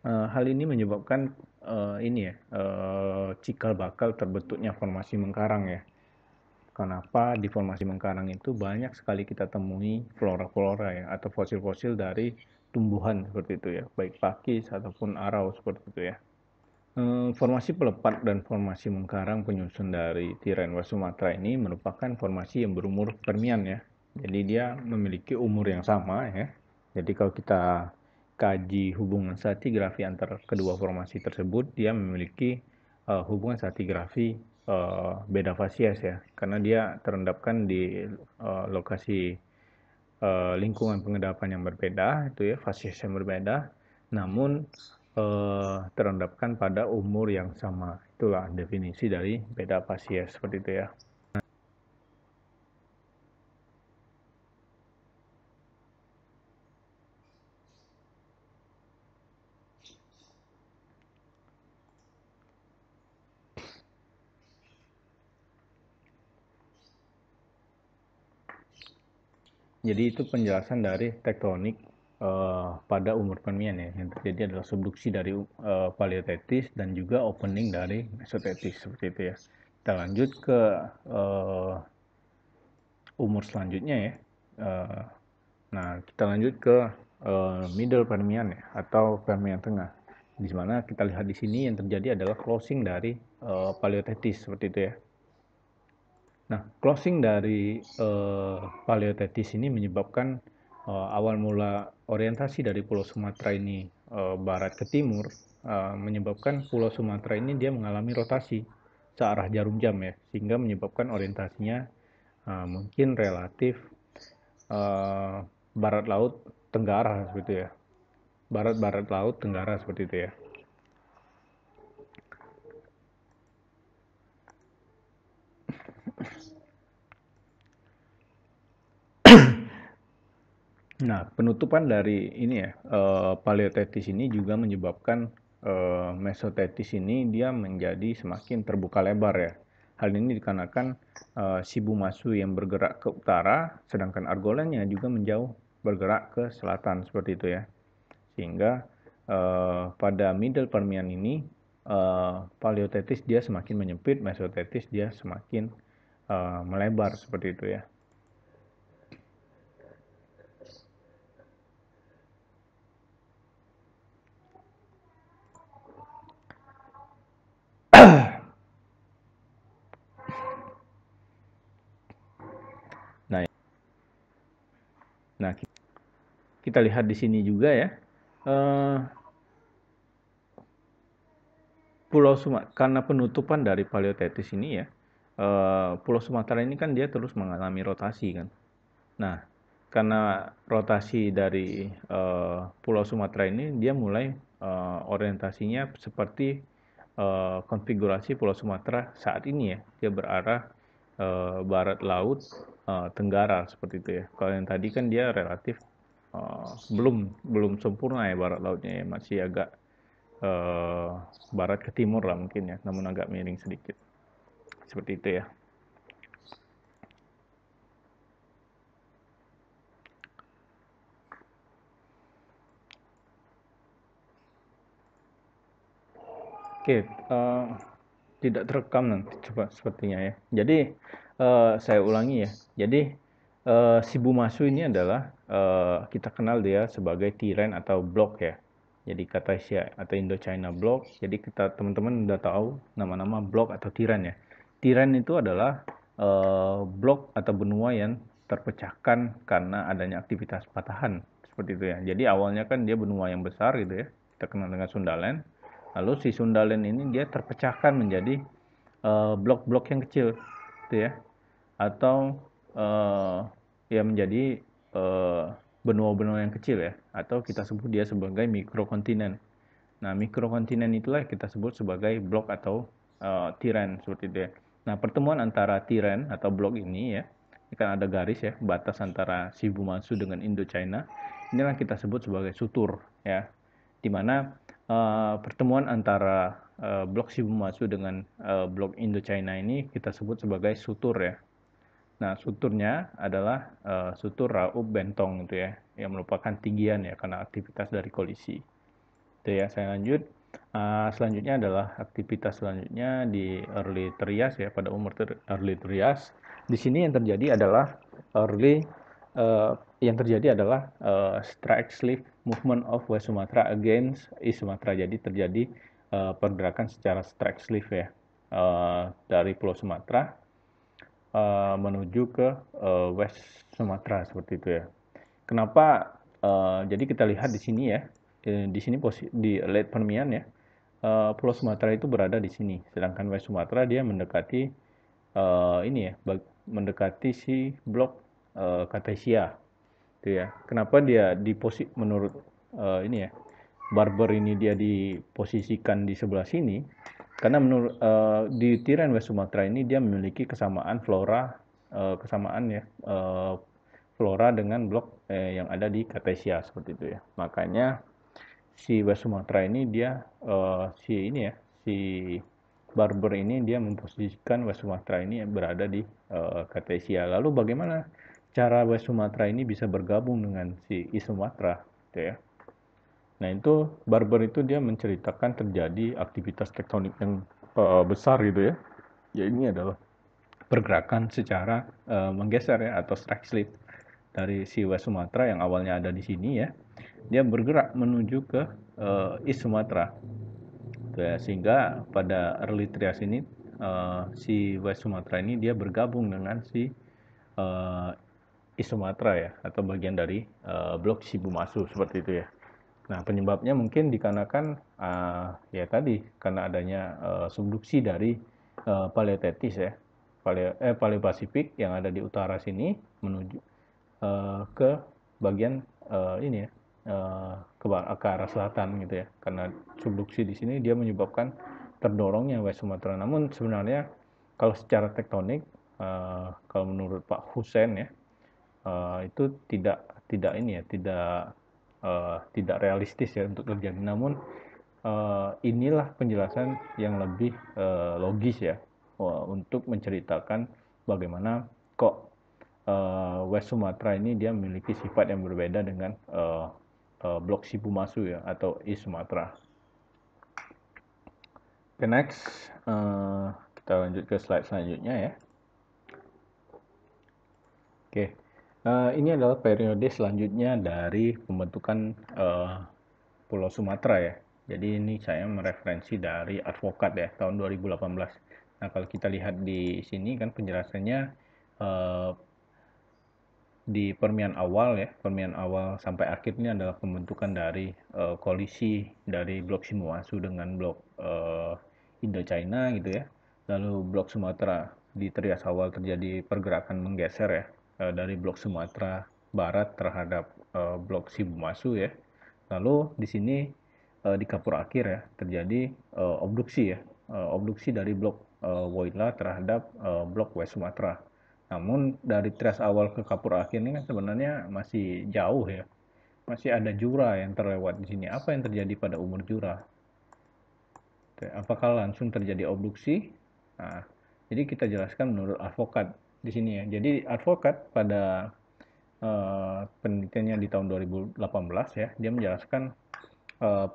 Eh, hal ini menyebabkan uh, ini ya uh, cikal bakal terbentuknya formasi mengkarang ya kenapa di formasi mengkarang itu banyak sekali kita temui flora-flora ya atau fosil-fosil dari tumbuhan seperti itu ya baik pakis ataupun arau seperti itu ya formasi pelepat dan formasi mengkarang penyusun dari Tiranwa Sumatera ini merupakan formasi yang berumur Permian ya jadi dia memiliki umur yang sama ya jadi kalau kita kaji hubungan stratigrafi antar kedua formasi tersebut, dia memiliki uh, hubungan stratigrafi uh, eh, beda fasies ya, karena dia terendapkan di uh, lokasi uh, lingkungan pengendapan yang berbeda, itu ya fasies yang berbeda, namun uh, terendapkan pada umur yang sama. Itulah definisi dari beda fasies seperti itu ya. Jadi itu penjelasan dari tektonik uh, pada umur Permian ya. Yang terjadi adalah subduksi dari uh, paleotetis dan juga opening dari mesotetis seperti itu ya. Kita lanjut ke uh, umur selanjutnya ya. Uh, nah, kita lanjut ke uh, middle Permian ya atau Permian tengah. Di mana kita lihat di sini yang terjadi adalah closing dari uh, paleotetis seperti itu ya. Nah, closing dari uh, paleotetis ini menyebabkan uh, awal mula orientasi dari Pulau Sumatera ini uh, barat ke timur uh, menyebabkan Pulau Sumatera ini dia mengalami rotasi searah jarum jam ya, sehingga menyebabkan orientasinya uh, mungkin relatif uh, barat laut tenggara seperti itu ya, barat barat laut tenggara seperti itu ya. Nah, penutupan dari ini ya, eh, paleotetis ini juga menyebabkan eh, mesotetis ini dia menjadi semakin terbuka lebar ya. Hal ini dikarenakan eh, Sibu masu yang bergerak ke utara, sedangkan Argolennya juga menjauh bergerak ke selatan seperti itu ya. Sehingga eh, pada middle Permian ini eh, paleotetis dia semakin menyempit, mesotetis dia semakin eh, melebar seperti itu ya. kita lihat di sini juga ya. Eh, Pulau Sumatera karena penutupan dari paleotetis ini ya, eh, Pulau Sumatera ini kan dia terus mengalami rotasi kan. Nah, karena rotasi dari eh, Pulau Sumatera ini dia mulai orientasinya seperti konfigurasi Pulau Sumatera saat ini ya, dia berarah barat laut tenggara seperti itu ya. Kalau yang tadi kan dia relatif Eh, belum belum sempurna ya barat lautnya ya masih agak uh, barat ke timur lah mungkin ya namun agak miring sedikit seperti itu ya Oke, uh, tidak terekam nanti coba sepertinya ya. Jadi uh, saya ulangi ya. Jadi uh, eh, Shibumasu ini adalah uh, kita kenal dia sebagai tiran atau blok ya. Jadi kata Asia atau Indo-China blok. Jadi kita teman-teman udah tahu nama-nama blok atau tiran ya. Tiran itu adalah uh, eh, blok atau benua yang terpecahkan karena adanya aktivitas patahan seperti itu ya. Jadi awalnya kan dia benua yang besar gitu ya. Kita kenal dengan Sundalen. Lalu si Sundalen ini dia terpecahkan menjadi blok-blok uh, yang kecil gitu ya. Atau uh, ya menjadi benua eh, benua-benua yang kecil ya atau kita sebut dia sebagai mikrokontinen. Nah, mikrokontinen itulah kita sebut sebagai blok atau uh, eh, tiran seperti itu ya. Nah, pertemuan antara tiran atau blok ini ya, ini kan ada garis ya, batas antara Shibumatsu dengan Indochina. Inilah kita sebut sebagai sutur ya. dimana uh, pertemuan antara uh, blok Shibumatsu dengan uh, blok Indochina ini kita sebut sebagai sutur ya Nah, suturnya adalah uh, sutur raup Bentong itu ya, yang merupakan tinggian ya karena aktivitas dari kolisi. Itu ya, saya lanjut. Uh, selanjutnya adalah aktivitas selanjutnya di early trias ya pada umur ter early trias. Di sini yang terjadi adalah early uh, yang terjadi adalah uh, strike slip movement of West Sumatra against East Sumatra. Jadi terjadi uh, pergerakan secara strike slip ya uh, dari Pulau Sumatera Eh, menuju ke uh, West Sumatera seperti itu ya. Kenapa? Uh, jadi kita lihat di sini ya, di sini posi di late Permian ya, uh, Pulau Sumatera itu berada di sini, sedangkan West Sumatera dia mendekati uh, ini ya, mendekati si blok uh, Katesia, itu ya. Kenapa dia di posisi menurut uh, ini ya, Barber ini dia diposisikan di sebelah sini? karena menurut uh, di tiran West Sumatera ini dia memiliki kesamaan flora uh, kesamaan ya uh, flora dengan blok uh, yang ada di Katesia seperti itu ya makanya si West Sumatera ini dia uh, si ini ya si Barber ini dia memposisikan West Sumatera ini berada di uh, Katesia lalu bagaimana cara West Sumatera ini bisa bergabung dengan si East Sumatera gitu ya Nah itu Barber itu dia menceritakan terjadi aktivitas tektonik yang uh, besar gitu ya. Ya ini adalah pergerakan secara uh, menggeser ya atau strike slip dari si West Sumatera yang awalnya ada di sini ya. Dia bergerak menuju ke uh, East Sumatera. ya. Sehingga pada early trias ini uh, si West Sumatera ini dia bergabung dengan si uh, East Sumatera ya atau bagian dari uh, blok Sibumasu seperti itu ya. Nah, penyebabnya mungkin dikarenakan uh, ya tadi karena adanya uh, subduksi dari uh, paleotetis ya. Paleo eh paleopasifik yang ada di utara sini menuju uh, ke bagian uh, ini ya, uh, ke, ke arah selatan gitu ya. Karena subduksi di sini dia menyebabkan terdorongnya West Sumatera. Namun sebenarnya kalau secara tektonik uh, kalau menurut Pak Husen ya uh, itu tidak tidak ini ya, tidak uh, tidak realistis ya untuk terjadi. Namun uh, inilah penjelasan yang lebih uh, logis ya uh, untuk menceritakan bagaimana kok uh, West Sumatera ini dia memiliki sifat yang berbeda dengan uh, uh, Blok Sibumasu ya atau East Sumatera. Oke okay, next uh, kita lanjut ke slide selanjutnya ya. Oke. Okay. Eh, ini adalah periode selanjutnya dari pembentukan uh, Pulau Sumatera ya. Jadi ini saya mereferensi dari advokat ya tahun 2018. Nah kalau kita lihat di sini kan penjelasannya uh, di permian awal ya, permian awal sampai akhir ini adalah pembentukan dari uh, koalisi dari blok Simuasu dengan blok uh, China gitu ya. Lalu blok Sumatera di trias awal terjadi pergerakan menggeser ya Eh, dari Blok Sumatera Barat terhadap uh, Blok Sibumasu ya. Lalu di sini uh, di Kapur Akhir ya terjadi uh, obduksi ya, uh, obduksi dari Blok uh, Woyla terhadap uh, Blok West Sumatera. Namun dari tres awal ke Kapur Akhir ini kan sebenarnya masih jauh ya. Masih ada jura yang terlewat di sini. Apa yang terjadi pada umur jura? Apakah langsung terjadi obduksi? Nah, jadi kita jelaskan menurut advokat di sini ya. Jadi advokat pada uh, penelitiannya di tahun 2018 ya, dia menjelaskan uh,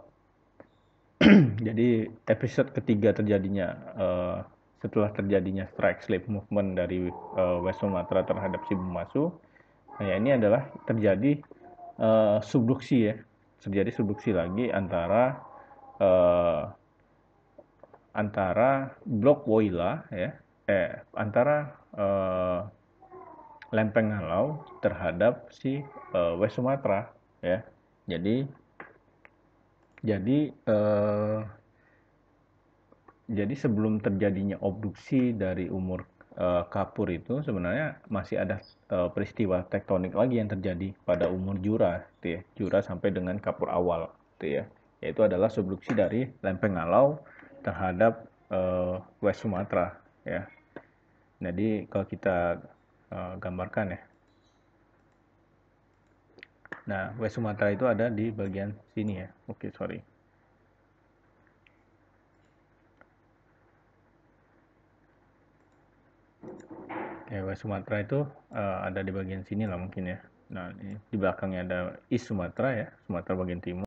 jadi episode ketiga terjadinya uh, setelah terjadinya strike slave movement dari uh, West Sumatera terhadap si Masu, nah, ya ini adalah terjadi uh, subduksi ya, terjadi subduksi lagi antara uh, antara blok Woila ya eh antara eh, lempeng halau terhadap si eh, West Sumatera ya. Jadi jadi eh, jadi sebelum terjadinya obduksi dari umur eh, kapur itu sebenarnya masih ada eh, peristiwa tektonik lagi yang terjadi pada umur Jura, gitu ya. Jura sampai dengan kapur awal, gitu ya. Yaitu adalah subduksi dari lempeng halau terhadap uh, West Sumatera, ya. Jadi kalau kita uh, gambarkan ya. Nah, West Sumatera itu ada di bagian sini ya. Oke, okay, sorry. Oke, ya, okay, West Sumatera itu uh, ada di bagian sini lah mungkin ya. Nah, ini di belakangnya ada East Sumatera ya, Sumatera bagian timur.